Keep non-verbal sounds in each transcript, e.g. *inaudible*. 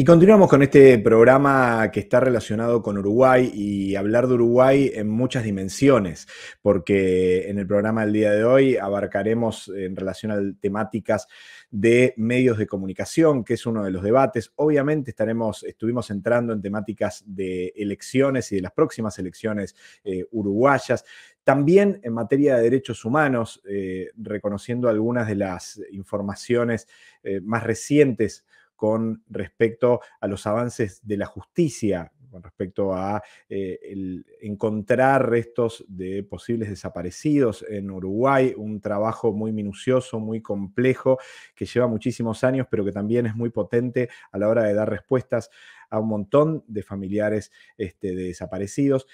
Y continuamos con este programa que está relacionado con Uruguay y hablar de Uruguay en muchas dimensiones, porque en el programa del día de hoy abarcaremos en relación a temáticas de medios de comunicación, que es uno de los debates. Obviamente estaremos, estuvimos entrando en temáticas de elecciones y de las próximas elecciones eh, uruguayas. También en materia de derechos humanos, eh, reconociendo algunas de las informaciones eh, más recientes con respecto a los avances de la justicia con respecto a eh, encontrar restos de posibles desaparecidos en Uruguay, un trabajo muy minucioso, muy complejo, que lleva muchísimos años, pero que también es muy potente a la hora de dar respuestas a un montón de familiares este, de desaparecidos.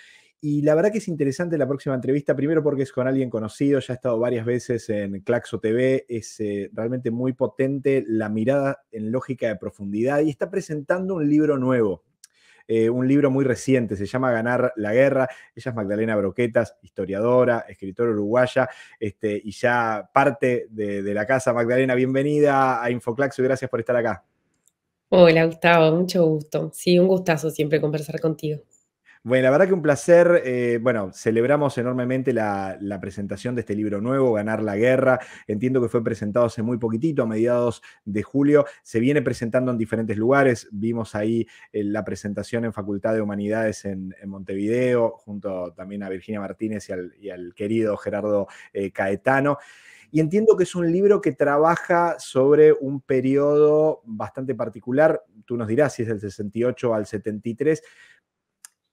Y la verdad que es interesante la próxima entrevista, primero porque es con alguien conocido, ya ha estado varias veces en Claxo TV, es eh, realmente muy potente la mirada en lógica de profundidad y está presentando un libro nuevo. Eh, un libro muy reciente, se llama Ganar la Guerra. Ella es Magdalena Broquetas, historiadora, escritora uruguaya, este, y ya parte de, de la casa. Magdalena, bienvenida a Infoclaxo y gracias por estar acá. Hola Gustavo, mucho gusto. Sí, un gustazo siempre conversar contigo. Bueno, la verdad que un placer. Eh, bueno, celebramos enormemente la, presentación de este libro nuevo, Ganar la Guerra. Entiendo que fue presentado hace muy poquitito, a mediados de julio. Se viene presentando en diferentes lugares. Vimos ahí eh, la presentación en Facultad de Humanidades en, Montevideo, junto también a Virginia Martínez y al, querido Gerardo eh, Caetano. Y entiendo que es un libro que trabaja sobre un periodo bastante particular, tú nos dirás si es del 68 al 73,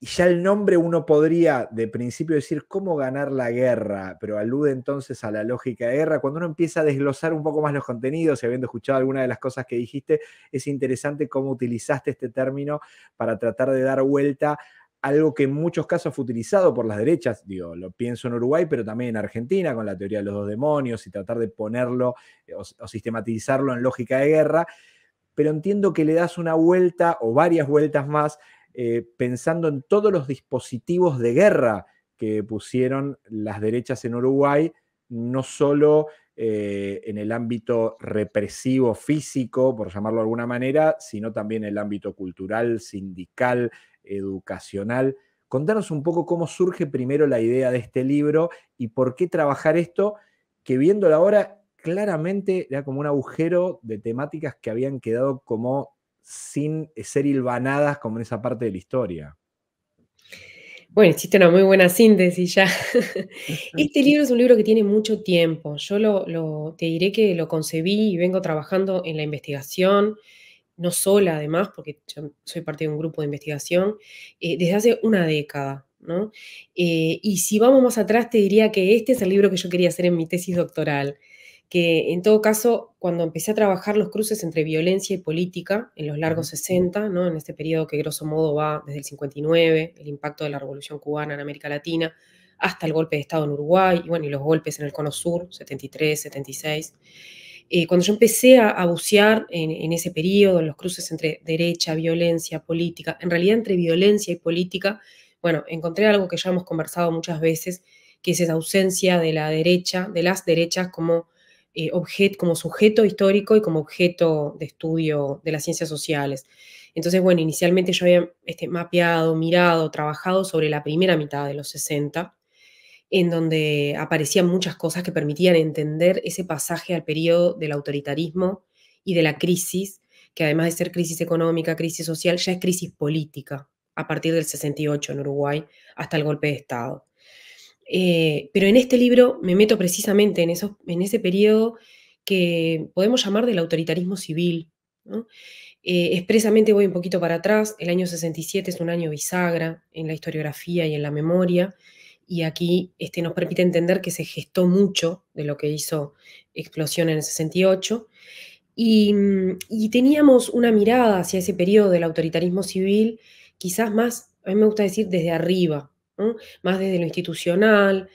y ya el nombre uno podría de principio decir cómo ganar la guerra, pero alude entonces a la lógica de guerra. Cuando uno empieza a desglosar un poco más los contenidos, y habiendo escuchado alguna de las cosas que dijiste, es interesante cómo utilizaste este término para tratar de dar vuelta algo que en muchos casos fue utilizado por las derechas, digo, lo pienso en Uruguay, pero también en Argentina, con la teoría de los dos demonios y tratar de ponerlo eh, o sistematizarlo en lógica de guerra, pero entiendo que le das una vuelta o varias vueltas más eh, pensando en todos los dispositivos de guerra que pusieron las derechas en Uruguay, no solo eh, en el ámbito represivo físico, por llamarlo de alguna manera, sino también en el ámbito cultural, sindical, educacional. Contanos un poco cómo surge primero la idea de este libro y por qué trabajar esto, que viéndolo ahora claramente era como un agujero de temáticas que habían quedado como sin eh, ser hilvanadas como en esa parte de la historia. Bueno, hiciste una muy buena síntesis ya. *laughs* Este libro es un libro que tiene mucho tiempo. Yo lo, te diré que lo concebí y vengo trabajando en la investigación, no sola además, porque yo soy parte de un grupo de investigación, eh, desde hace una década. ¿no? Eh, y si vamos más atrás, te diría que este es el libro que yo quería hacer en mi tesis doctoral que en todo caso, cuando empecé a trabajar los cruces entre violencia y política en los largos 60, en este periodo que grosso modo va desde el 59, el impacto de la Revolución cubana en América Latina, hasta el golpe de Estado en Uruguay, y bueno, y los golpes en el Cono Sur, 73, 76. Eh, cuando yo empecé a, bucear en, en, ese periodo, en los cruces entre derecha, violencia, política, en realidad entre violencia y política, bueno, encontré algo que ya hemos conversado muchas veces, que es esa ausencia de la derecha, de las derechas como eh, como sujeto histórico y como objeto de estudio de las ciencias sociales. Entonces, bueno, inicialmente yo había este, mapeado, mirado, trabajado sobre la primera mitad de los 60, en donde aparecían muchas cosas que permitían entender ese pasaje al periodo del autoritarismo y de la crisis, que además de ser crisis económica, crisis social, ya es crisis política, a partir del 68 en Uruguay, hasta el golpe de Estado. Eh, pero en este libro me meto precisamente en, ese periodo que podemos llamar del autoritarismo civil. Eh, expresamente voy un poquito para atrás, el año 67 es un año bisagra en la historiografía y en la memoria, y aquí este, nos permite entender que se gestó mucho de lo que hizo Explosión en el 68, y, mm, y teníamos una mirada hacia ese periodo del autoritarismo civil, quizás más, a mí me gusta decir, desde arriba, más desde lo institucional,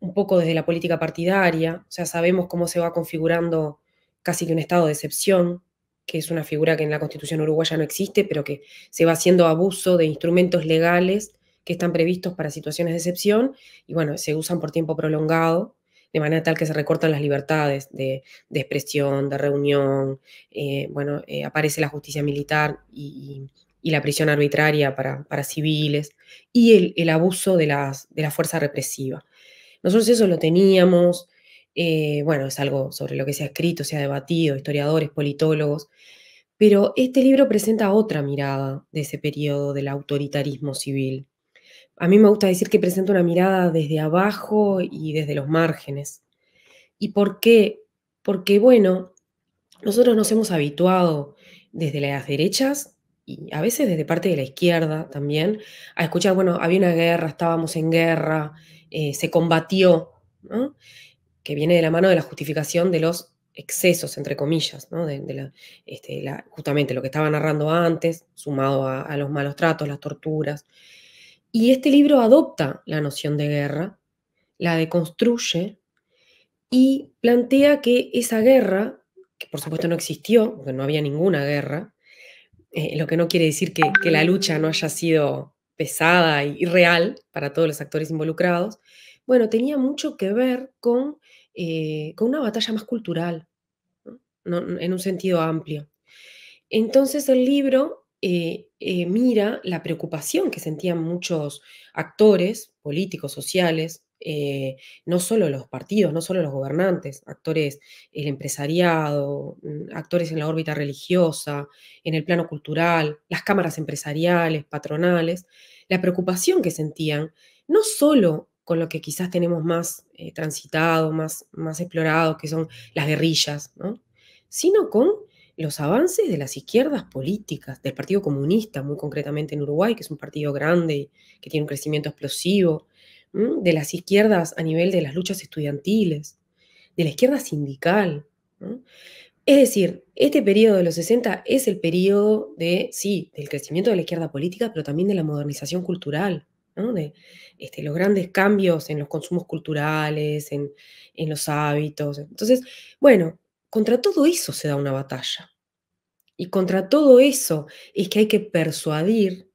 un poco desde la política partidaria, ya sabemos cómo se va configurando casi que un estado de excepción, que es una figura que en la Constitución uruguaya no existe, pero que se va haciendo abuso de instrumentos legales que están previstos para situaciones de excepción y bueno, se usan por tiempo prolongado, de manera tal que se recortan las libertades de, expresión, de reunión, eh, bueno, eh, aparece la justicia militar y y la prisión arbitraria para, civiles y el, abuso de, de, la fuerza represiva. Nosotros eso lo teníamos, eh, bueno, es algo sobre lo que se ha escrito, se ha debatido, historiadores, politólogos, pero este libro presenta otra mirada de ese periodo del autoritarismo civil. A mí me gusta decir que presenta una mirada desde abajo y desde los márgenes. ¿Y por qué? Porque, bueno, nosotros nos hemos habituado desde las derechas y a veces desde parte de la izquierda también, a escuchar, bueno, había una guerra, estábamos en guerra, eh, se combatió, que viene de la mano de la justificación de los excesos, entre comillas, este, justamente lo que estaba narrando antes, sumado a, a los malos tratos, las torturas. Y este libro adopta la noción de guerra, la deconstruye y plantea que esa guerra, que por supuesto no existió, porque no había ninguna guerra, eh, lo que no quiere decir que, la lucha no haya sido pesada y real para todos los actores involucrados, bueno, tenía mucho que ver con, eh, una batalla más cultural, en un sentido amplio. Entonces el libro eh, mira la preocupación que sentían muchos actores políticos, sociales, eh, no solo los partidos, no solo los gobernantes, actores, el empresariado, mm, actores en la órbita religiosa, en el plano cultural, las cámaras empresariales, patronales, la preocupación que sentían, no solo con lo que quizás tenemos más eh, transitado, más, más explorado, que son las guerrillas, sino con los avances de las izquierdas políticas, del Partido Comunista, muy concretamente en Uruguay, que es un partido grande que tiene un crecimiento explosivo, de las izquierdas a nivel de las luchas estudiantiles, de la izquierda sindical. Es decir, este periodo de los 60 es el periodo de, sí, del crecimiento de la izquierda política, pero también de la modernización cultural, de este, los grandes cambios en los consumos culturales, en, en los hábitos. Entonces, bueno, contra todo eso se da una batalla. Y contra todo eso es que hay que persuadir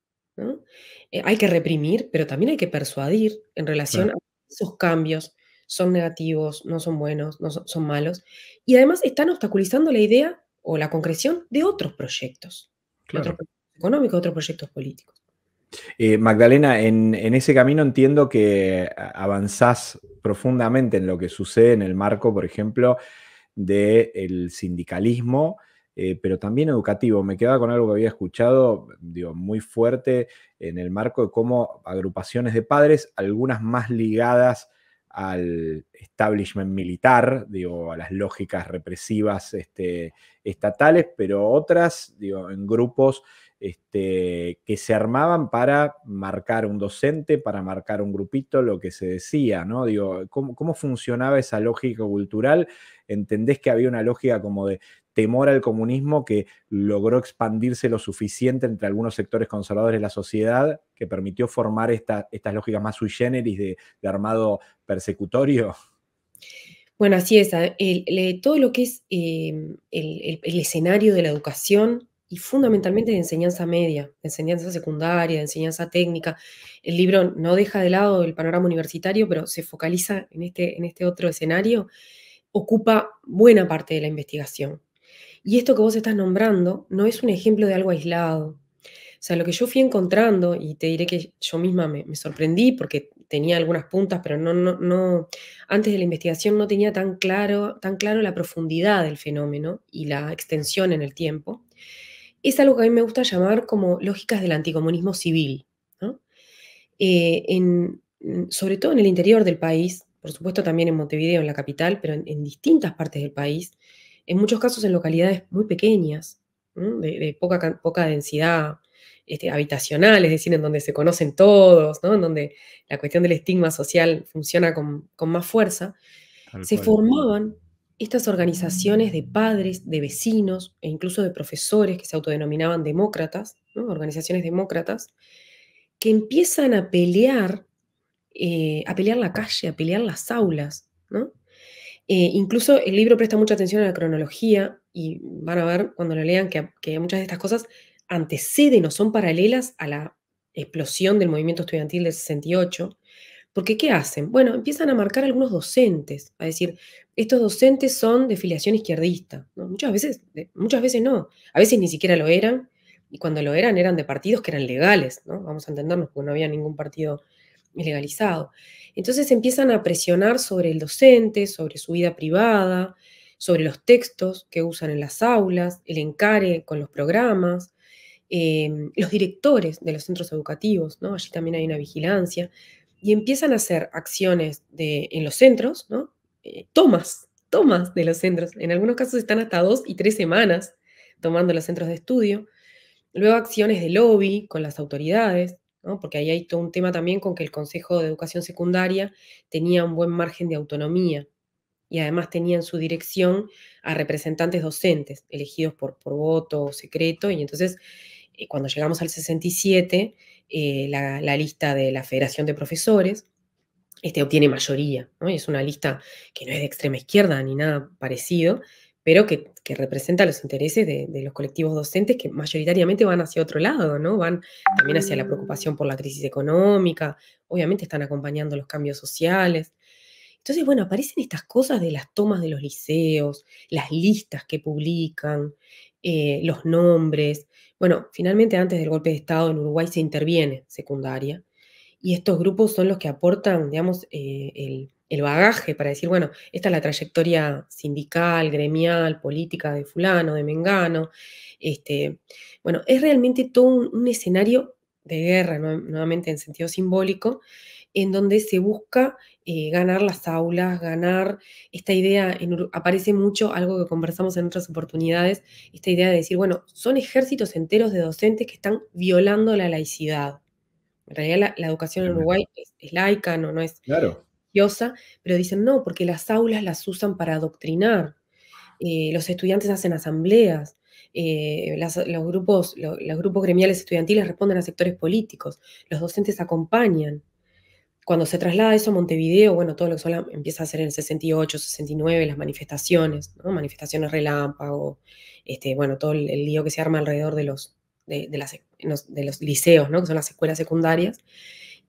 eh, hay que reprimir, pero también hay que persuadir en relación a a esos cambios son negativos, no son buenos, no son, malos. Y además están obstaculizando la idea o la concreción de otros proyectos, otros proyectos económicos, otros proyectos políticos. Eh, Magdalena, en, ese camino entiendo que avanzás profundamente en lo que sucede en el marco, por ejemplo, del sindicalismo eh, pero también educativo. Me quedaba con algo que había escuchado, digo, muy fuerte en el marco de cómo agrupaciones de padres, algunas más ligadas al establishment militar, digo, a las lógicas represivas este, estatales, pero otras, digo, en grupos este, que se armaban para marcar un docente, para marcar un grupito, lo que se decía, ¿no? Digo, cómo funcionaba esa lógica cultural? ¿Entendés que había una lógica como de temor al comunismo que logró expandirse lo suficiente entre algunos sectores conservadores de la sociedad que permitió formar estas lógicas más sui generis de, armado persecutorio? Bueno, así es. todo lo que es em, el, escenario de la educación y fundamentalmente de enseñanza media, de enseñanza secundaria, de enseñanza técnica. El libro no deja de lado el panorama universitario, pero se focaliza en este, en este otro escenario, ocupa buena parte de la investigación. Y esto que vos estás nombrando no es un ejemplo de algo aislado. O sea, lo que yo fui encontrando, y te diré que yo misma me, sorprendí porque tenía algunas puntas, pero no, no, antes de la investigación no tenía tan claro, tan claro la profundidad del fenómeno y la extensión en el tiempo, es algo que a mí me gusta llamar como lógicas del anticomunismo civil. Eh, sobre todo en el interior del país, por supuesto también en Montevideo, en la capital, pero en distintas partes del país, en muchos casos en localidades muy pequeñas, de, poca, densidad este, habitacional, es decir, en donde se conocen todos, en donde la cuestión del estigma social funciona con, más fuerza, se formaban estas organizaciones de padres, de vecinos e incluso de profesores que se autodenominaban demócratas, organizaciones demócratas, que empiezan a pelear, eh, a pelear la calle, a pelear las aulas, ¿no? Eh, incluso el libro presta mucha atención a la cronología y van a ver cuando lo lean que, muchas de estas cosas anteceden o son paralelas a la explosión del movimiento estudiantil del 68. Porque ¿qué hacen? Bueno, empiezan a marcar algunos docentes, a decir, estos docentes son de filiación izquierdista. Muchas, veces, eh, muchas veces no, a veces ni siquiera lo eran, y cuando lo eran eran de partidos que eran legales, ¿no? Vamos a entendernos, porque no había ningún partido legalizado. Entonces empiezan a presionar sobre el docente, sobre su vida privada, sobre los textos que usan en las aulas, el encare con los programas, eh, los directores de los centros educativos, ¿no? allí también hay una vigilancia, y empiezan a hacer acciones en los centros, eh, tomas, tomas de los centros. En algunos casos están hasta dos y tres semanas tomando los centros de estudio. Luego acciones de lobby con las autoridades, porque ahí hay todo un tema también con que el Consejo de Educación Secundaria tenía un buen margen de autonomía y además tenía en su dirección a representantes docentes elegidos por, por voto secreto y entonces eh, cuando llegamos al 67 eh, la, lista de la Federación de Profesores este, obtiene mayoría, es una lista que no es de extrema izquierda ni nada parecido, pero que, representa los intereses de, los colectivos docentes que mayoritariamente van hacia otro lado, ¿no? Van también hacia la mm. preocupación por la crisis económica, obviamente están acompañando los cambios sociales. Entonces, bueno, aparecen estas cosas de las tomas de los liceos, las listas que publican, eh, los nombres. Bueno, finalmente antes del golpe de Estado en Uruguay se interviene secundaria y estos grupos son los que aportan, digamos, eh, el el bagaje para decir, bueno, esta es la trayectoria sindical, gremial, política de fulano, de mengano. Este, bueno, es realmente todo un, escenario de guerra, nuevamente en sentido simbólico, en donde se busca eh, ganar las aulas, ganar esta idea, aparece mucho algo que conversamos en otras oportunidades, esta idea de decir, bueno, son ejércitos enteros de docentes que están violando la laicidad. En realidad la, educación en Uruguay es, laica, no, no es... Claro pero dicen no, porque las aulas las usan para adoctrinar. Eh, los estudiantes hacen asambleas, eh, los, grupos, los grupos gremiales estudiantiles responden a sectores políticos, los docentes acompañan. Cuando se traslada eso a Montevideo, bueno, todo lo que empieza a hacer en el 68, 69, las manifestaciones, manifestaciones relámpago, este, bueno, todo el, lío que se arma alrededor de los, de, de de los liceos, ¿no? que son las escuelas secundarias.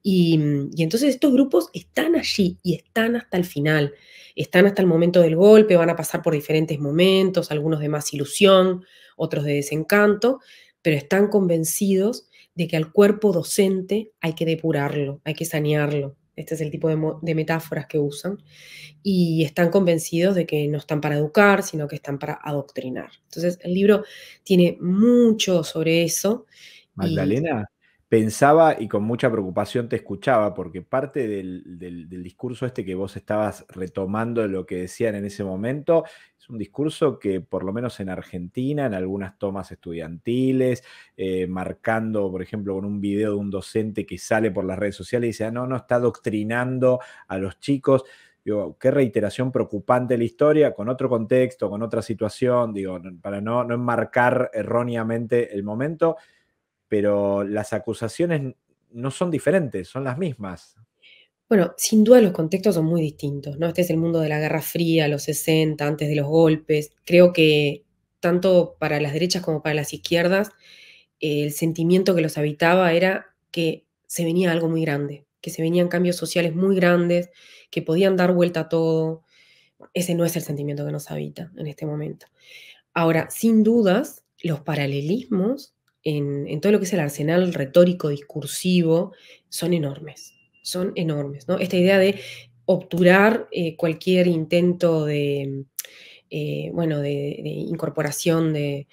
Mm, y, entonces estos grupos están allí y están hasta el final, están hasta el momento del golpe, van a pasar por diferentes momentos, algunos de más ilusión, otros de desencanto, pero están convencidos de que al cuerpo docente hay que depurarlo, hay que sanearlo. Este es el tipo de, metáforas que usan. Y están convencidos de que no están para educar, sino que están para adoctrinar. Entonces, el libro tiene mucho sobre eso. Magdalena, pensaba y con mucha preocupación te escuchaba, porque parte del, discurso este que vos estabas retomando de lo que decían en ese momento, es un discurso que por lo menos en Argentina, en algunas tomas estudiantiles, eh, marcando, por ejemplo, con un video de un docente que sale por las redes sociales y dice, ah, no, no, está doctrinando a los chicos. Digo, qué reiteración preocupante la historia, con otro contexto, con otra situación, digo, para no, no enmarcar erróneamente el momento pero las acusaciones no son diferentes, son las mismas. Bueno, sin duda los contextos son muy distintos, ¿no? Este es el mundo de la Guerra Fría, los 60, antes de los golpes. Creo que tanto para las derechas como para las izquierdas, el sentimiento que los habitaba era que se venía algo muy grande, que se venían cambios sociales muy grandes, que podían dar vuelta a todo. Ese no es el sentimiento que nos habita en este momento. Ahora, sin dudas, los paralelismos en, todo lo que es el arsenal retórico, discursivo, son enormes, son enormes. ¿no? Esta idea de obturar eh, cualquier intento de, eh, bueno, de, incorporación de,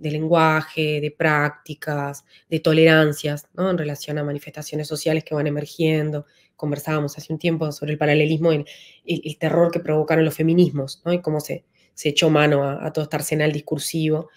lenguaje, de prácticas, de tolerancias, ¿no? En relación a manifestaciones sociales que van emergiendo. Conversábamos hace un tiempo sobre el paralelismo, y el, terror que provocaron los feminismos, ¿no? Y cómo se, echó mano a, a, todo este arsenal discursivo.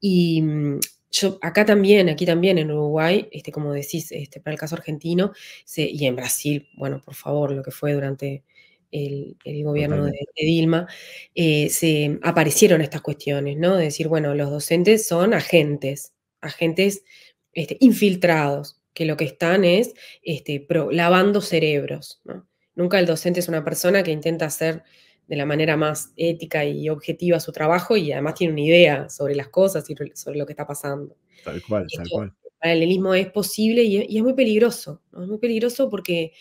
Y, mm, yo acá también, aquí también en Uruguay, este, como decís, este, para el caso argentino, y en Brasil, bueno, por favor, lo que fue durante el, gobierno de, Dilma, eh, se aparecieron estas cuestiones, ¿no? De decir, bueno, los docentes son agentes, agentes este, infiltrados, que lo que están es este, lavando cerebros, ¿no? Nunca el docente es una persona que intenta hacer de la manera más ética y objetiva su trabajo y además tiene una idea sobre las cosas y sobre lo que está pasando. Tal cual, tal cual. El paralelismo es posible y es, muy peligroso, es muy peligroso porque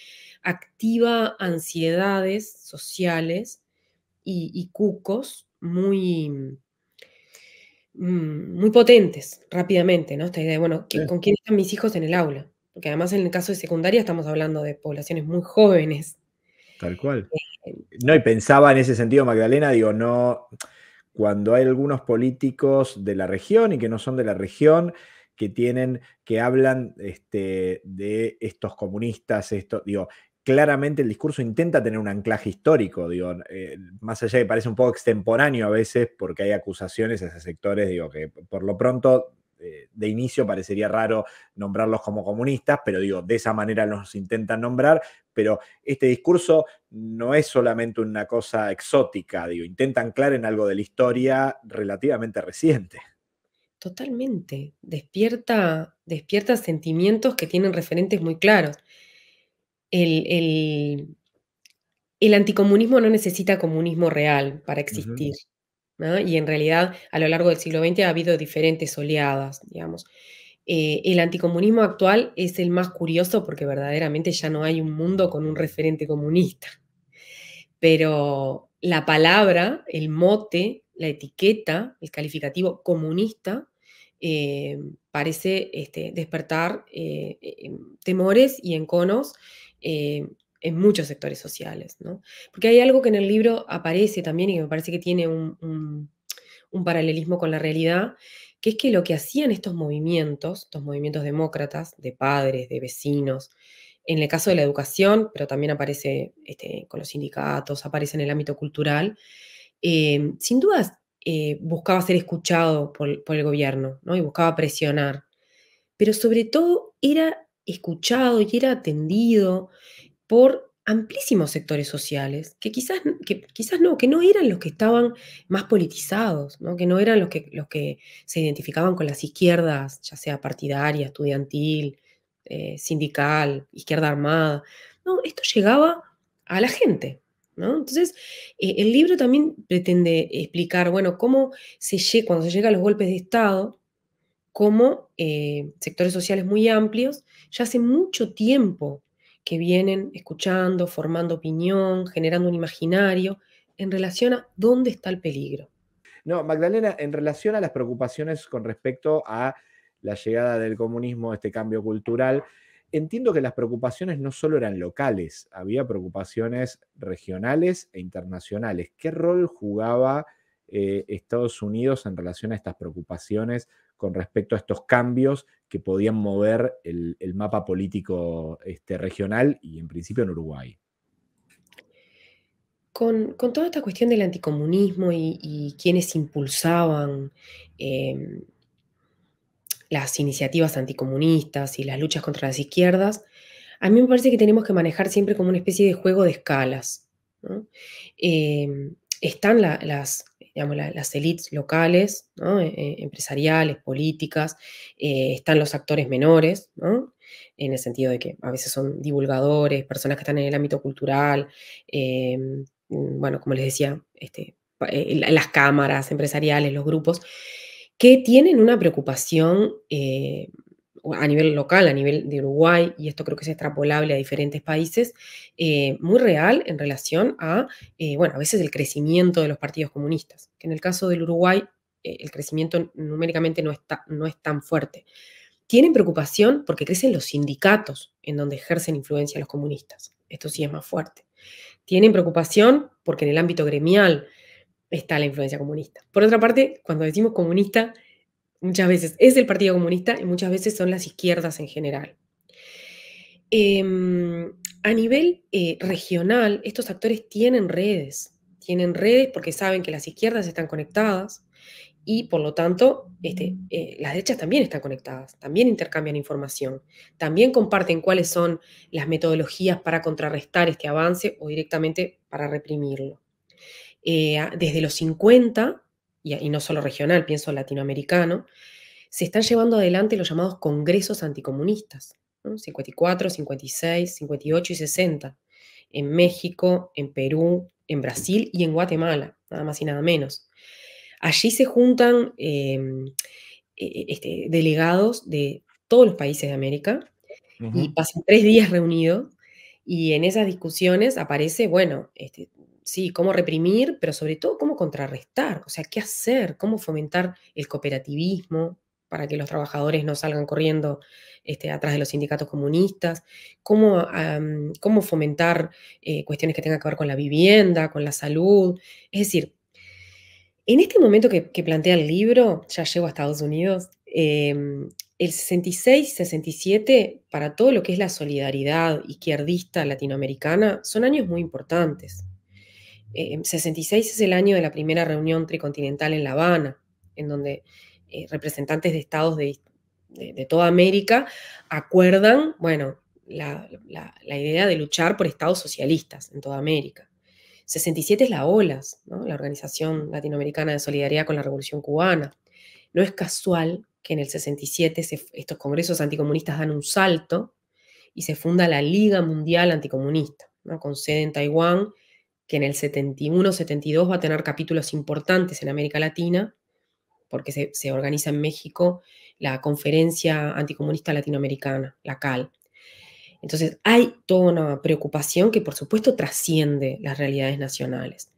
activa ansiedades sociales y, cucos muy, mm, muy potentes rápidamente, ¿no? Esta idea de, bueno, ¿con quién están mis hijos en el aula? Porque además en el caso de secundaria estamos hablando de poblaciones muy jóvenes, Tal cual. Eh, no, y pensaba en ese sentido, Magdalena, digo, no, cuando hay algunos políticos de la región y que no son de la región, que tienen, que hablan este, de estos comunistas, esto, digo, claramente el discurso intenta tener un anclaje histórico, digo, eh, más allá de que parece un poco extemporáneo a veces, porque hay acusaciones hacia sectores, digo, que por lo pronto eh, de inicio parecería raro nombrarlos como comunistas, pero digo, de esa manera los intentan nombrar, pero este discurso no es solamente una cosa exótica, digo, intentan anclar en algo de la historia relativamente reciente. Totalmente, despierta, despierta sentimientos que tienen referentes muy claros. El, el, el anticomunismo no necesita comunismo real para existir. Y en realidad a lo largo del siglo XX ha habido diferentes oleadas, digamos. Eh, el anticomunismo actual es el más curioso porque verdaderamente ya no hay un mundo con un referente comunista. Pero la palabra, el mote, la etiqueta, el calificativo comunista, eh, parece este, despertar eh, temores y enconos en muchos sectores sociales, ¿no? Porque hay algo que en el libro aparece también y que me parece que tiene un, paralelismo con la realidad, que es que lo que hacían estos movimientos, estos movimientos demócratas, de padres, de vecinos, en el caso de la educación, pero también aparece este, con los sindicatos, aparece en el ámbito cultural, eh, sin dudas eh, buscaba ser escuchado por, por el gobierno ¿no? y buscaba presionar, pero sobre todo era escuchado y era atendido por amplísimos sectores sociales que quizás, que quizás no, que no eran los que estaban más politizados, que no eran los que, los que se identificaban con las izquierdas, ya sea partidaria, estudiantil, eh, sindical, izquierda armada. No, esto llegaba a la gente. ¿no? Entonces, eh, el libro también pretende explicar, bueno, cómo se llega, cuando se llega a los golpes de Estado, cómo eh, sectores sociales muy amplios, ya hace mucho tiempo que vienen escuchando, formando opinión, generando un imaginario en relación a dónde está el peligro. No, Magdalena, en relación a las preocupaciones con respecto a la llegada del comunismo, este cambio cultural, entiendo que las preocupaciones no solo eran locales, había preocupaciones regionales e internacionales. ¿Qué rol jugaba eh, Estados Unidos en relación a estas preocupaciones con respecto a estos cambios que podían mover el, mapa político este, regional y en principio en Uruguay. Con, toda esta cuestión del anticomunismo y, quienes impulsaban em, las iniciativas anticomunistas y las luchas contra las izquierdas, a mí me parece que tenemos que manejar siempre como una especie de juego de escalas. ¿no? Em, están las, digamos, las élites locales, e, e, empresariales, políticas, eh, están los actores menores, en el sentido de que a veces son divulgadores, personas que están en el ámbito cultural, em, bueno, como les decía, este, eh, las cámaras empresariales, los grupos, que tienen una preocupación eh, a nivel local, a nivel de Uruguay, y esto creo que es extrapolable a diferentes países, eh, muy real en relación a, eh, bueno, a veces el crecimiento de los partidos comunistas, que en el caso del Uruguay eh, el crecimiento numéricamente no, está, no es tan fuerte. Tienen preocupación porque crecen los sindicatos en donde ejercen influencia los comunistas. Esto sí es más fuerte. Tienen preocupación porque en el ámbito gremial está la influencia comunista. Por otra parte, cuando decimos comunista, Muchas veces es el Partido Comunista y muchas veces son las izquierdas en general. Em, a nivel eh, regional, estos actores tienen redes, tienen redes porque saben que las izquierdas están conectadas y por lo tanto este, eh, las derechas también están conectadas, también intercambian información, también comparten cuáles son las metodologías para contrarrestar este avance o directamente para reprimirlo. Eh, desde los 50 y, no solo regional, pienso latinoamericano, se están llevando adelante los llamados congresos anticomunistas, 54, 56, 58 y 60, en México, en Perú, en Brasil y en Guatemala, nada más y nada menos. Allí se juntan em, e, e, este, delegados de todos los países de América y pasan tres días reunidos y en esas discusiones aparece, bueno, este, sí, cómo reprimir, pero sobre todo cómo contrarrestar, o sea, qué hacer, cómo fomentar el cooperativismo para que los trabajadores no salgan corriendo este, atrás de los sindicatos comunistas, cómo, fomentar eh, cuestiones que tengan que ver con la vivienda, con la salud. Es decir, en este momento que, plantea el libro, ya llego a Estados Unidos, em, el 66-67 para todo lo que es la solidaridad izquierdista latinoamericana son años muy importantes. 66 eh, es el año de la primera reunión tricontinental en La Habana, en donde eh, representantes de estados de, toda América acuerdan, bueno, la, idea de luchar por estados socialistas en toda América. 67 es la OLAS, la Organización Latinoamericana de Solidaridad con la Revolución Cubana. No es casual que en el 67 estos congresos anticomunistas dan un salto y se funda la Liga Mundial Anticomunista, ¿no? con sede en Taiwán que en el 71-72 va a tener capítulos importantes en América Latina, porque se, organiza en México la Conferencia Anticomunista Latinoamericana, la CAL. Entonces, hay toda una preocupación que, por supuesto, trasciende las realidades nacionales.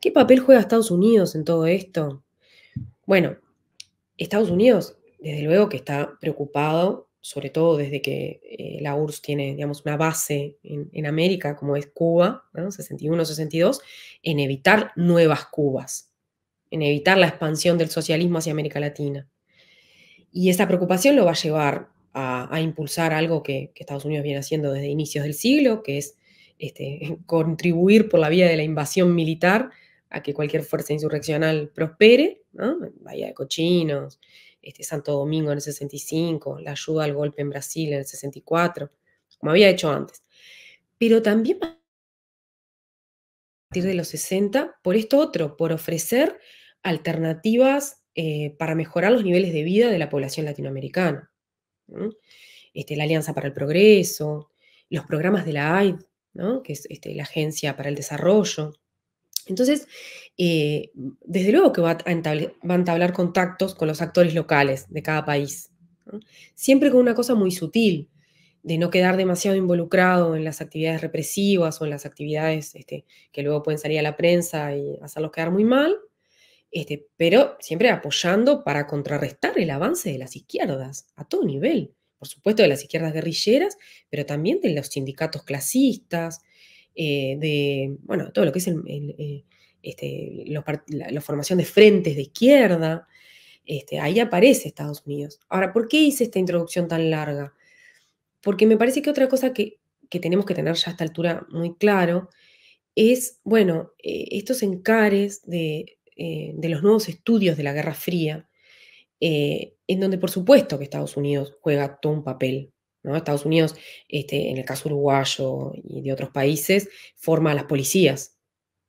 ¿Qué papel juega Estados Unidos en todo esto? Bueno, Estados Unidos, desde luego que está preocupado sobre todo desde que eh, la URSS tiene, digamos, una base en, América, como es Cuba, 61 61-62, en evitar nuevas Cubas, en evitar la expansión del socialismo hacia América Latina. Y esta preocupación lo va a llevar a, impulsar algo que, Estados Unidos viene haciendo desde inicios del siglo, que es este, *laughs* contribuir por la vía de la invasión militar a que cualquier fuerza insurreccional prospere, ¿no? Bahía de Cochinos, este, Santo Domingo en el 65, la ayuda al golpe en Brasil en el 64, como había hecho antes. Pero también a partir de los 60, por esto otro, por ofrecer alternativas eh, para mejorar los niveles de vida de la población latinoamericana. Este, la Alianza para el Progreso, los programas de la AID, ¿no? que es este, la Agencia para el Desarrollo, entonces, eh, desde luego que va a, entablar, contactos con los actores locales de cada país, siempre con una cosa muy sutil, de no quedar demasiado involucrado en las actividades represivas o en las actividades este, que luego pueden salir a la prensa y hacerlos quedar muy mal, este, pero siempre apoyando para contrarrestar el avance de las izquierdas a todo nivel, por supuesto de las izquierdas guerrilleras, pero también de los sindicatos clasistas, eh, de, bueno, todo lo que es eh, este, la, formación de frentes de izquierda. Este, ahí aparece Estados Unidos. Ahora, ¿por qué hice esta introducción tan larga? Porque me parece que otra cosa que, tenemos que tener ya a esta altura muy claro es, bueno, eh, estos encares de, los nuevos estudios de la Guerra Fría, en donde por supuesto que Estados Unidos juega todo un papel Estados Unidos, este, en el caso uruguayo y de otros países, forma a las policías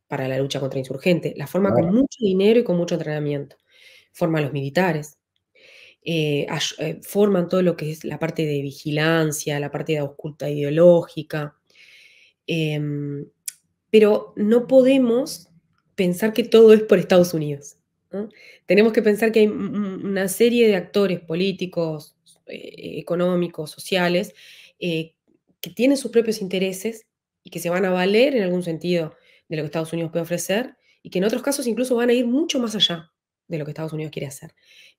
para la lucha contra insurgentes, la forma con mucho dinero y con mucho entrenamiento, forma a los militares, eh, eh, forman todo lo que es la parte de vigilancia, la parte de oculta ideológica, em, pero no podemos pensar que todo es por Estados Unidos. Tenemos que pensar que hay una serie de actores políticos, eh, económicos, sociales, eh, que tienen sus propios intereses y que se van a valer en algún sentido de lo que Estados Unidos puede ofrecer y que en otros casos incluso van a ir mucho más allá de lo que Estados Unidos quiere hacer.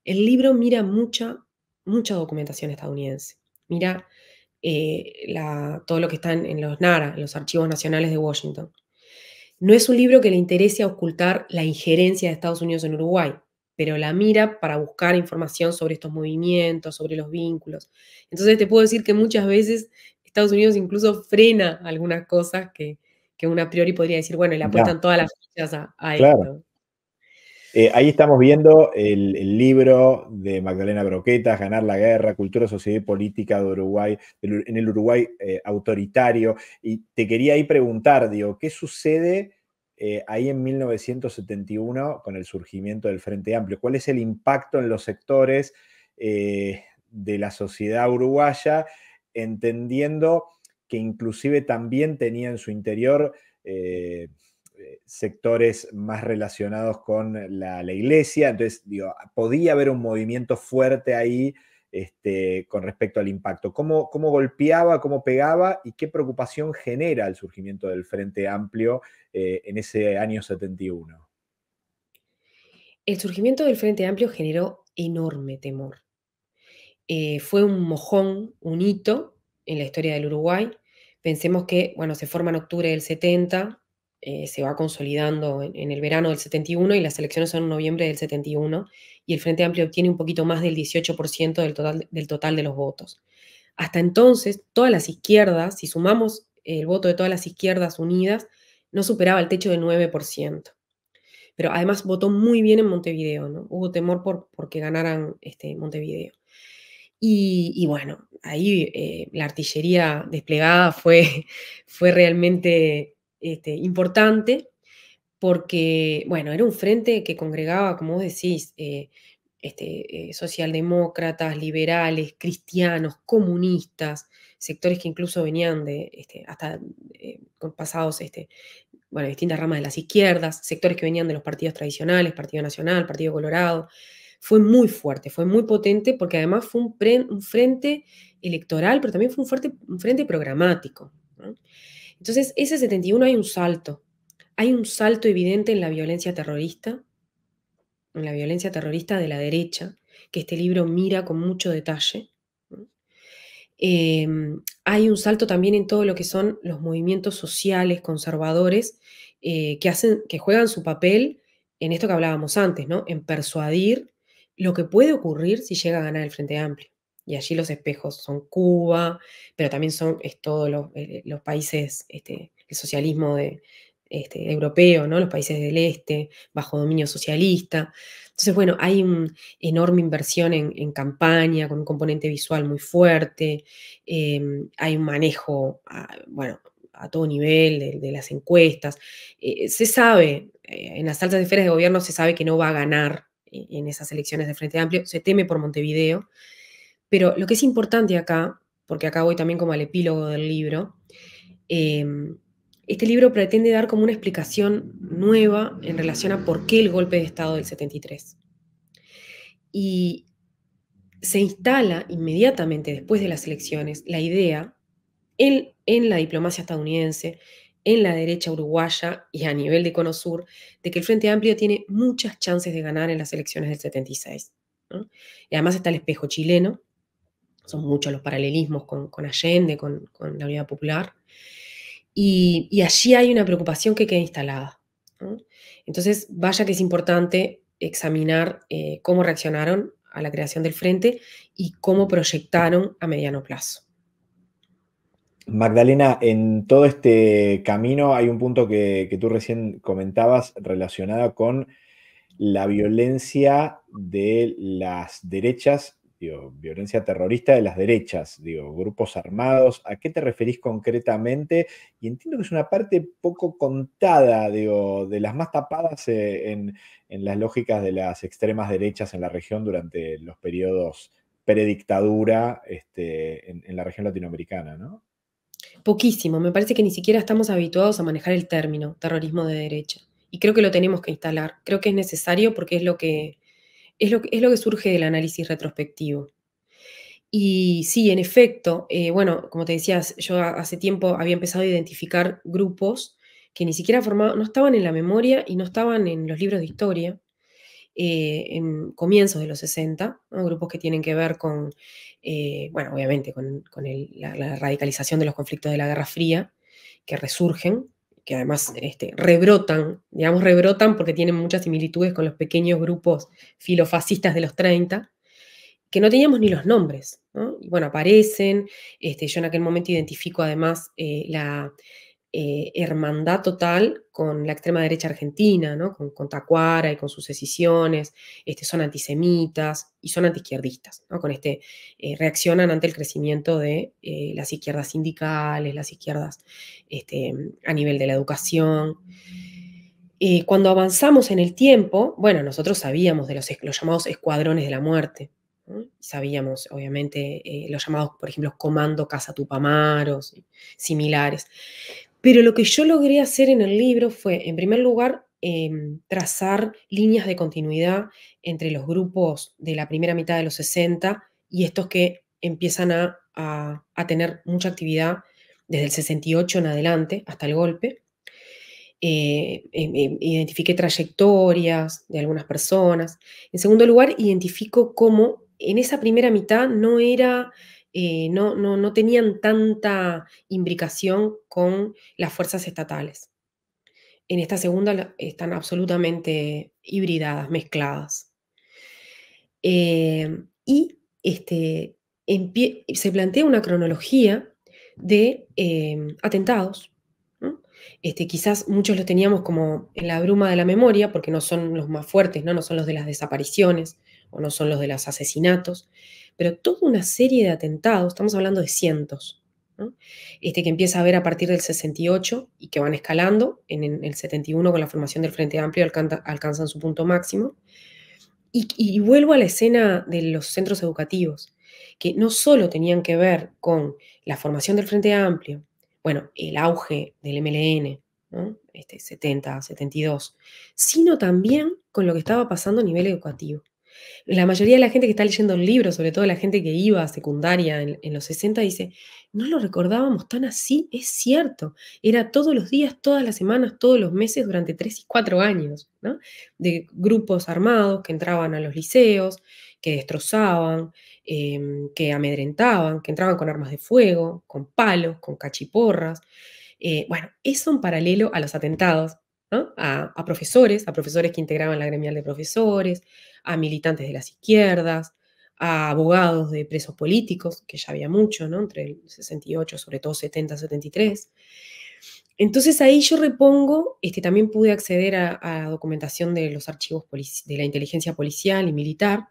El libro mira mucha, mucha documentación estadounidense. Mira eh, todo lo que está en, en los NARA, en los Archivos Nacionales de Washington. No es un libro que le interese ocultar la injerencia de Estados Unidos en Uruguay pero la mira para buscar información sobre estos movimientos, sobre los vínculos. Entonces te puedo decir que muchas veces Estados Unidos incluso frena algunas cosas que, que a priori podría decir, bueno, y le apuestan todas las fichas a, eh, ahí estamos viendo el, libro de Magdalena Broqueta, Ganar la Guerra, Cultura, Sociedad y Política de Uruguay, en el Uruguay eh, autoritario. Y te quería ahí preguntar, digo, ¿qué sucede eh, ahí en 1971 con el surgimiento del Frente Amplio? ¿Cuál es el impacto en los sectores eh, de la sociedad uruguaya, entendiendo que inclusive también tenía en su interior eh, sectores más relacionados con la, iglesia? Entonces, podía haber un movimiento fuerte ahí este, con respecto al impacto. ¿Cómo, golpeaba, cómo pegaba y qué preocupación genera el surgimiento del Frente Amplio eh, en ese año 71? El surgimiento del Frente Amplio generó enorme temor. Eh, fue un mojón, un hito en la historia del Uruguay. Pensemos que, bueno, se forma en octubre del 70, eh, se va consolidando en, el verano del 71 y las elecciones son en noviembre del 71 y el Frente Amplio obtiene un poquito más del 18% del total, del total de los votos. Hasta entonces, todas las izquierdas, si sumamos el voto de todas las izquierdas unidas, no superaba el techo del 9%. Pero además votó muy bien en Montevideo, ¿no? Hubo temor por, ganaran este, Montevideo. Y, bueno, ahí eh, la artillería desplegada fue, *laughs* fue realmente este, importante, porque, bueno, era un frente que congregaba, como vos decís, eh, este, eh, socialdemócratas, liberales, cristianos, comunistas, sectores que incluso venían de este, hasta eh, pasados, este, bueno, distintas ramas de las izquierdas, sectores que venían de los partidos tradicionales, Partido Nacional, Partido Colorado. Fue muy fuerte, fue muy potente, porque además fue un, frente electoral, pero también fue un, fuerte, frente programático. Entonces, ese 71 hay un salto. Hay un salto evidente en la violencia terrorista, en la violencia terrorista de la derecha, que este libro mira con mucho detalle. Em, hay un salto también en todo lo que son los movimientos sociales conservadores eh, que, hacen, que juegan su papel en esto que hablábamos antes, ¿no? En persuadir lo que puede ocurrir si llega a ganar el Frente Amplio y allí los espejos son Cuba, pero también son todos eh, los países, este, el socialismo de, este, europeo, ¿no? los países del este, bajo dominio socialista. Entonces, bueno, hay una enorme inversión en, campaña, con un componente visual muy fuerte, em, hay un manejo, bueno, a todo nivel de, las encuestas. Eh, se sabe, eh, en las altas esferas de gobierno se sabe que no va a ganar en esas elecciones de Frente Amplio, se teme por Montevideo, pero lo que es importante acá, porque acá voy también como al epílogo del libro, em, este libro pretende dar como una explicación nueva en relación a por qué el golpe de Estado del 73. Y se instala inmediatamente después de las elecciones la idea en, la diplomacia estadounidense, en la derecha uruguaya y a nivel de Cono Sur, de que el Frente Amplio tiene muchas chances de ganar en las elecciones del 76. Y además está el espejo chileno, son muchos los paralelismos con, Allende, con, la Unidad Popular, y, allí hay una preocupación que queda instalada. Entonces, vaya que es importante examinar eh, cómo reaccionaron a la creación del frente y cómo proyectaron a mediano plazo. Magdalena, en todo este camino hay un punto que, que tú recién comentabas relacionado con la violencia de las derechas Digo, violencia terrorista de las derechas, digo, grupos armados, ¿a qué te referís concretamente? Y entiendo que es una parte poco contada, digo, de las más tapadas eh, en, las lógicas de las extremas derechas en la región durante los periodos predictadura este, en, en la región latinoamericana, ¿no? Poquísimo, me parece que ni siquiera estamos habituados a manejar el término terrorismo de derecha. Y creo que lo tenemos que instalar, creo que es necesario porque es lo que, es lo, que surge del análisis retrospectivo. Y sí, en efecto, eh, bueno, como te decías, yo hace tiempo había empezado a identificar grupos que ni siquiera formaban, no estaban en la memoria y no estaban en los libros de historia eh, en comienzos de los 60, grupos que tienen que ver con, eh, bueno, obviamente con, la, radicalización de los conflictos de la Guerra Fría que resurgen que además este, rebrotan, digamos, rebrotan porque tienen muchas similitudes con los pequeños grupos filofascistas de los 30, que no teníamos ni los nombres. bueno, aparecen, este, yo en aquel momento identifico además eh, la, eh, hermandad total con la extrema derecha argentina, con, Tacuara y con sus decisiones, este, son antisemitas y son antiizquierdistas, con este, eh, reaccionan ante el crecimiento de eh, las izquierdas sindicales, las izquierdas este, a nivel de la educación. cuando avanzamos en el tiempo, bueno, nosotros sabíamos de los, llamados escuadrones de la muerte, Sabíamos, obviamente, los llamados, por ejemplo, Comando Casa Tupamaros, similares. Pero lo que yo logré hacer en el libro fue, en primer lugar, em, trazar líneas de continuidad entre los grupos de la primera mitad de los 60 y estos que empiezan a, tener mucha actividad desde el 68 en adelante hasta el golpe. Eh, em, em, identifiqué trayectorias de algunas personas. En segundo lugar, identifico cómo en esa primera mitad no era eh, no, no, tenían tanta imbricación con las fuerzas estatales. En esta segunda están absolutamente hibridadas, mezcladas. Eh, y este, se plantea una cronología de eh, atentados. Este, quizás muchos los teníamos como en la bruma de la memoria, porque no son los más fuertes, no, no son los de las desapariciones o no son los de los asesinatos, pero toda una serie de atentados, estamos hablando de cientos, este, que empieza a ver a partir del 68 y que van escalando, en, el 71 con la formación del Frente Amplio alcanzan su punto máximo. Y, vuelvo a la escena de los centros educativos, que no solo tenían que ver con la formación del Frente Amplio, bueno, el auge del MLN, este, 70, 72, sino también con lo que estaba pasando a nivel educativo. La mayoría de la gente que está leyendo el libro, sobre todo la gente que iba a secundaria en, los 60, dice, no lo recordábamos tan así, es cierto, era todos los días, todas las semanas, todos los meses durante tres y cuatro años, De grupos armados que entraban a los liceos, que destrozaban, em, que amedrentaban, que entraban con armas de fuego, con palos, con cachiporras. Eh, bueno, eso en paralelo a los atentados a, profesores, a profesores que integraban la gremial de profesores, a militantes de las izquierdas, a abogados de presos políticos, que ya había mucho, ¿no? entre el 68, sobre todo 70, 73. Entonces ahí yo repongo, este, también pude acceder a, la documentación de los archivos de la inteligencia policial y militar,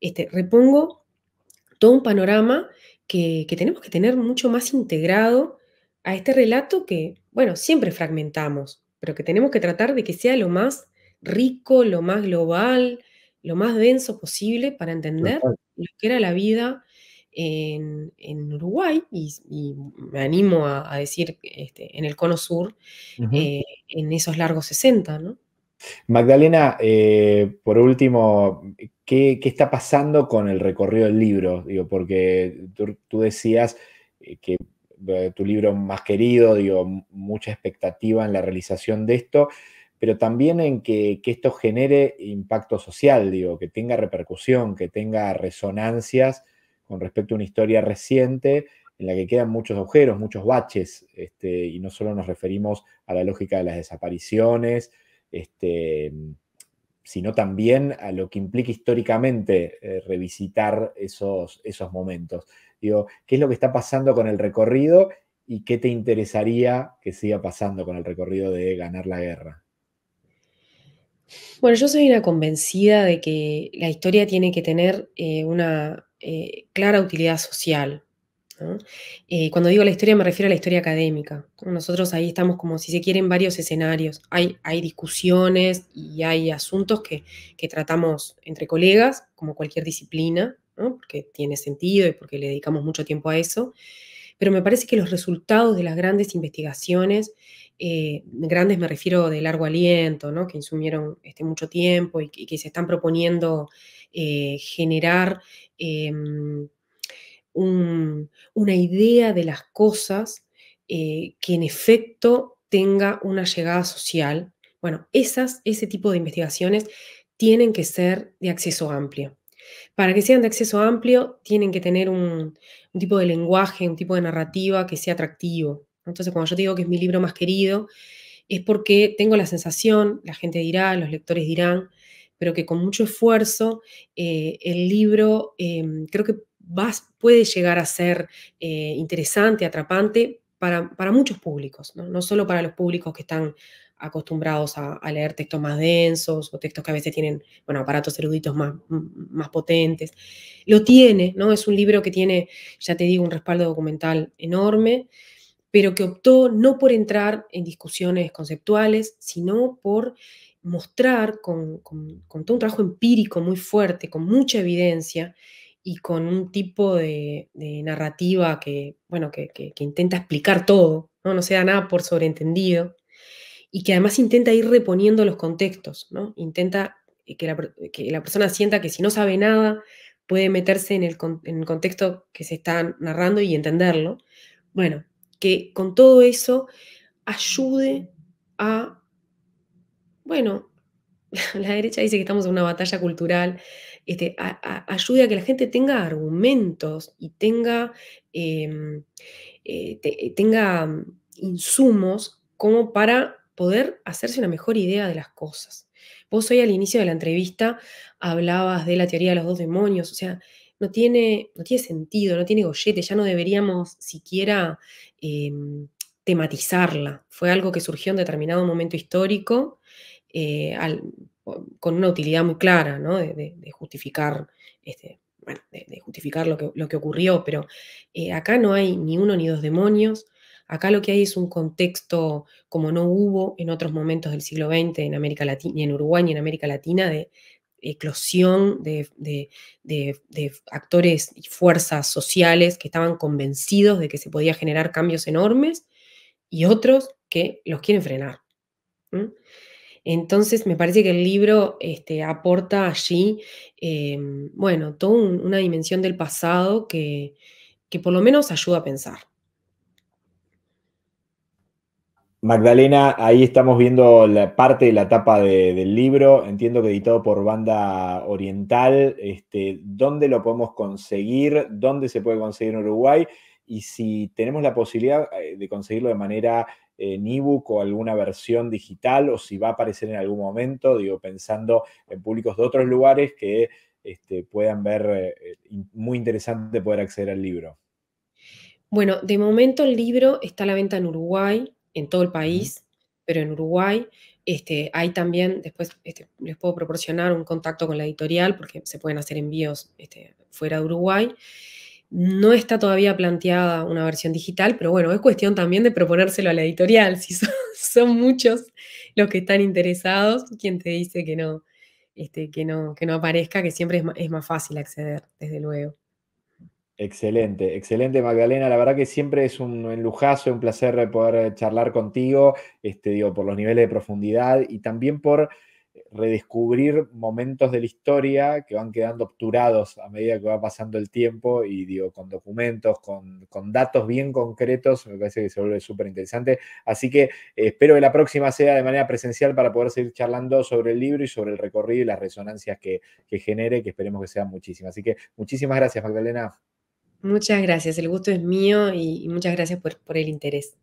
este, repongo todo un panorama que, que, tenemos que tener mucho más integrado a este relato que, bueno, siempre fragmentamos, pero que tenemos que tratar de que sea lo más rico, lo más global, lo más denso posible para entender lo que era la vida en, Uruguay, y, me animo a, decir este, en el cono sur, eh, en esos largos 60, ¿no? Magdalena, eh, por último, ¿qué, está pasando con el recorrido del libro? Digo, porque tú decías eh, que tu libro más querido, digo, mucha expectativa en la realización de esto, pero también en que, esto genere impacto social, digo, que tenga repercusión, que tenga resonancias con respecto a una historia reciente en la que quedan muchos agujeros, muchos baches, este, y no solo nos referimos a la lógica de las desapariciones, este, sino también a lo que implica históricamente eh, revisitar esos momentos. ¿qué es lo que está pasando con el recorrido y qué te interesaría que siga pasando con el recorrido de ganar la guerra? Bueno, yo soy una convencida de que la historia tiene que tener eh, una eh, clara utilidad social. Eh, cuando digo la historia me refiero a la historia académica. Nosotros ahí estamos como si se quieren varios escenarios. Hay, discusiones y hay asuntos que tratamos entre colegas, como cualquier disciplina, porque tiene sentido y porque le dedicamos mucho tiempo a eso, pero me parece que los resultados de las grandes investigaciones, eh, grandes me refiero de largo aliento, que insumieron este, mucho tiempo y que, se están proponiendo eh, generar eh, una idea de las cosas que en efecto tenga una llegada social. Bueno, esas, ese tipo de investigaciones tienen que ser de acceso amplio. Para que sean de acceso amplio, tienen que tener un, tipo de lenguaje, un tipo de narrativa que sea atractivo. Entonces, cuando yo digo que es mi libro más querido, es porque tengo la sensación, la gente dirá, los lectores dirán, pero que con mucho esfuerzo eh, el libro em, creo que puede llegar a ser eh, interesante, atrapante para, muchos públicos, ¿no? ¿no? solo para los públicos que están acostumbrados a, leer textos más densos o textos que a veces tienen, bueno, aparatos eruditos más, más potentes. Lo tiene, ¿no? Es un libro que tiene, ya te digo, un respaldo documental enorme, pero que optó no por entrar en discusiones conceptuales, sino por mostrar con, todo un trabajo empírico muy fuerte, con mucha evidencia, y con un tipo de, narrativa que, bueno, que, intenta explicar todo, ¿no? no se nada por sobreentendido y que además intenta ir reponiendo los contextos, Intenta eh, que la, persona sienta que si no sabe nada, puede meterse en el, contexto que se está narrando y entenderlo. Bueno, que con todo eso ayude a, bueno, *laughs* la derecha dice que estamos en una batalla cultural, este, ayude a que la gente tenga argumentos y tenga, em, eh, tenga insumos como para poder hacerse una mejor idea de las cosas. Vos hoy al inicio de la entrevista hablabas de la teoría de los dos demonios, o sea, no tiene, no tiene sentido, no tiene gollete, ya no deberíamos siquiera em, tematizarla. Fue algo que surgió en determinado momento histórico eh, con una utilidad muy clara, de, justificar este, de, justificar lo que, ocurrió, pero eh, acá no hay ni uno ni dos demonios, Acá lo que hay es un contexto como no hubo en otros momentos del siglo XX en América Latina, ni en Uruguay ni en América Latina, de eclosión de, actores y fuerzas sociales que estaban convencidos de que se podía generar cambios enormes y otros que los quieren frenar. Entonces, me parece que el libro este, aporta allí, em, bueno, toda una dimensión del pasado que por lo menos ayuda a pensar. Magdalena, ahí estamos viendo la parte de la tapa del libro, entiendo que editado por Banda Oriental. Este, ¿Dónde lo podemos conseguir? ¿Dónde se puede conseguir en Uruguay? Y si tenemos la posibilidad eh, de conseguirlo de manera eh, en ebook o alguna versión digital, o si va a aparecer en algún momento, digo, pensando en públicos de otros lugares que este, puedan ver, eh, muy interesante poder acceder al libro. Bueno, de momento el libro está a la venta en Uruguay, en todo el país, pero en Uruguay. Este, hay también, después este, les puedo proporcionar un contacto con la editorial porque se pueden hacer envíos este, fuera de Uruguay. No está todavía planteada una versión digital, pero bueno, es cuestión también de proponérselo a la editorial. *laughs* Si son, muchos los que están interesados, quien te dice que no, este, que no, que no aparezca, que siempre es más fácil acceder, desde luego. Excelente, excelente Magdalena. La verdad que siempre es un, lujazo, un placer poder charlar contigo, este, digo, por los niveles de profundidad y también por redescubrir momentos de la historia que van quedando obturados a medida que va pasando el tiempo y digo, con documentos, con, datos bien concretos, me parece que se vuelve súper interesante. Así que eh, espero que la próxima sea de manera presencial para poder seguir charlando sobre el libro y sobre el recorrido y las resonancias que, que genere, que esperemos que sean muchísimas. Así que muchísimas gracias, Magdalena. Muchas gracias, el gusto es mío y muchas gracias por, por el interés.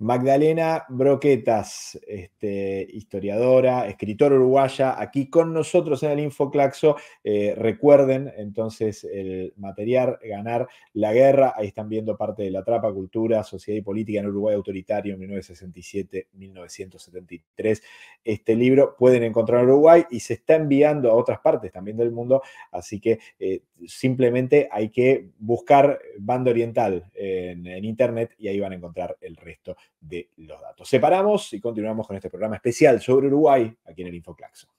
Magdalena Broquetas, este, historiadora, escritora uruguaya, aquí con nosotros en el Infoclaxo. Eh, recuerden entonces el material, ganar la guerra. Ahí están viendo parte de la trapa, cultura, sociedad y política en Uruguay autoritario 1967-1973. Este libro pueden encontrar en Uruguay y se está enviando a otras partes también del mundo, así que eh, simplemente hay que buscar banda oriental eh, en internet y ahí van a encontrar el resto de los datos. Separamos y continuamos con este programa especial sobre Uruguay aquí en el InfoClaxo.